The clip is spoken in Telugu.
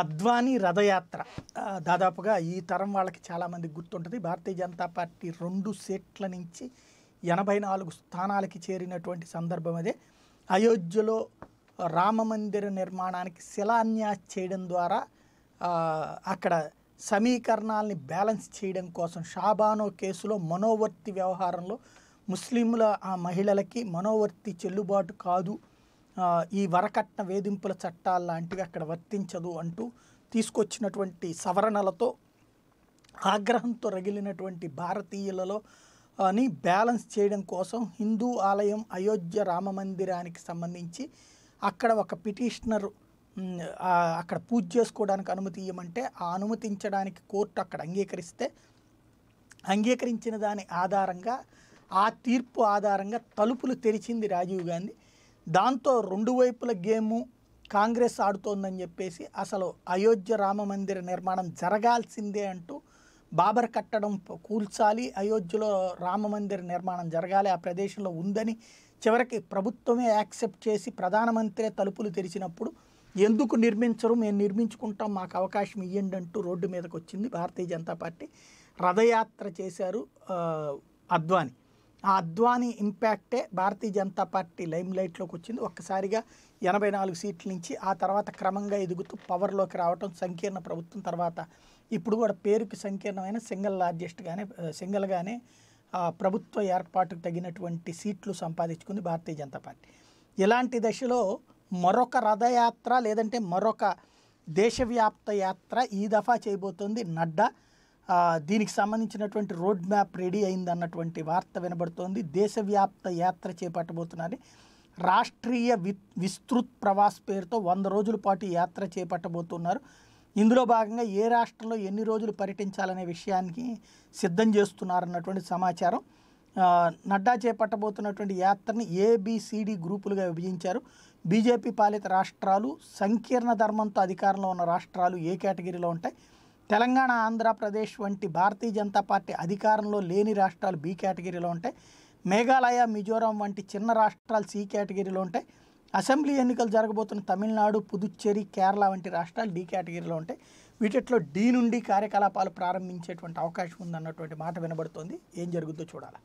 అద్వానీ రథయాత్ర దాదాపుగా ఈ తరం వాళ్ళకి చాలామంది గుర్తుంటుంది భారతీయ జనతా పార్టీ రెండు సీట్ల నుంచి ఎనభై నాలుగు స్థానాలకి చేరినటువంటి సందర్భం అదే అయోధ్యలో రామమందిర నిర్మాణానికి శిలాన్యాస్ చేయడం ద్వారా అక్కడ సమీకరణాలని బ్యాలెన్స్ చేయడం కోసం షాబానో కేసులో మనోవర్తి వ్యవహారంలో ముస్లింల ఆ మహిళలకి మనోవర్తి చెల్లుబాటు కాదు ఈ వరకట్న వేధింపుల చట్టాలు లాంటివి అక్కడ వర్తించదు అంటూ తీసుకొచ్చినటువంటి సవరణలతో ఆగ్రహంతో రగిలినటువంటి భారతీయులలో అని బ్యాలెన్స్ చేయడం కోసం హిందూ ఆలయం అయోధ్య రామ మందిరానికి సంబంధించి అక్కడ ఒక పిటిషనర్ అక్కడ పూజ చేసుకోవడానికి అనుమతి ఇవ్వమంటే ఆ అనుమతించడానికి కోర్టు అక్కడ అంగీకరిస్తే అంగీకరించిన దాని ఆధారంగా ఆ తీర్పు ఆధారంగా తలుపులు తెరిచింది రాజీవ్ గాంధీ దాంతో రెండు వైపుల గేము కాంగ్రెస్ ఆడుతోందని చెప్పేసి అసలు అయోధ్య రామ మందిర నిర్మాణం జరగాల్సిందే అంటూ బాబర్ కట్టడం కూల్చాలి అయోధ్యలో రామ మందిర నిర్మాణం జరగాలి ఆ ప్రదేశంలో ఉందని చివరికి ప్రభుత్వమే యాక్సెప్ట్ చేసి ప్రధానమంత్రి తలుపులు తెరిచినప్పుడు ఎందుకు నిర్మించరు మేము నిర్మించుకుంటాం మాకు అవకాశం ఇవ్వండి అంటూ రోడ్డు మీదకి వచ్చింది భారతీయ జనతా పార్టీ రథయాత్ర చేశారు అద్వాని ఆ అద్వానీ ఇంపాక్టే భారతీయ జనతా పార్టీ లైమ్ లైట్లోకి వచ్చింది ఒక్కసారిగా ఎనభై నాలుగు సీట్ల నుంచి ఆ తర్వాత క్రమంగా ఎదుగుతూ పవర్లోకి రావటం సంకీర్ణ ప్రభుత్వం తర్వాత ఇప్పుడు కూడా పేరుకి సంకీర్ణమైన సింగిల్ లార్జెస్ట్గానే సింగిల్గానే ప్రభుత్వ ఏర్పాటుకు తగినటువంటి సీట్లు సంపాదించుకుంది భారతీయ జనతా పార్టీ ఇలాంటి దశలో మరొక రథయాత్ర లేదంటే మరొక దేశవ్యాప్త యాత్ర ఈ దఫా చేయబోతోంది నడ్డా దీనికి సంబంధించినటువంటి రోడ్ మ్యాప్ రెడీ అయింది అన్నటువంటి వార్త వినబడుతోంది దేశవ్యాప్త యాత్ర చేపట్టబోతున్నారు రాష్ట్రీయ వి విస్తృత్ ప్రవాస్ పేరుతో వంద రోజుల పాటు యాత్ర చేపట్టబోతున్నారు ఇందులో భాగంగా ఏ రాష్ట్రంలో ఎన్ని రోజులు పర్యటించాలనే విషయానికి సిద్ధం చేస్తున్నారన్నటువంటి సమాచారం నడ్డా చేపట్టబోతున్నటువంటి యాత్రని ఏబిసిడి గ్రూపులుగా విభజించారు బీజేపీ పాలిత రాష్ట్రాలు సంకీర్ణ ధర్మంతో అధికారంలో ఉన్న రాష్ట్రాలు ఏ కేటగిరీలో ఉంటాయి తెలంగాణ ఆంధ్రప్రదేశ్ వంటి భారతీయ జనతా పార్టీ అధికారంలో లేని రాష్ట్రాలు బి కేటగిరీలో ఉంటాయి మేఘాలయ మిజోరాం వంటి చిన్న రాష్ట్రాలు సి కేటగిరీలో ఉంటాయి అసెంబ్లీ ఎన్నికలు జరగబోతున్న తమిళనాడు పుదుచ్చేరి కేరళ వంటి రాష్ట్రాలు డి కేటగిరీలో ఉంటాయి వీటిలో డి నుండి కార్యకలాపాలు ప్రారంభించేటువంటి అవకాశం ఉందన్నటువంటి మాట వినబడుతోంది ఏం జరుగుతుందో చూడాలి